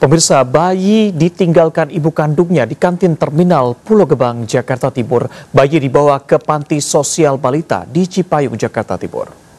Pemirsa, bayi ditinggalkan ibu kandungnya di kantin terminal Pulau Gebang, Jakarta Timur. Bayi dibawa ke panti sosial balita di Cipayung, Jakarta Timur.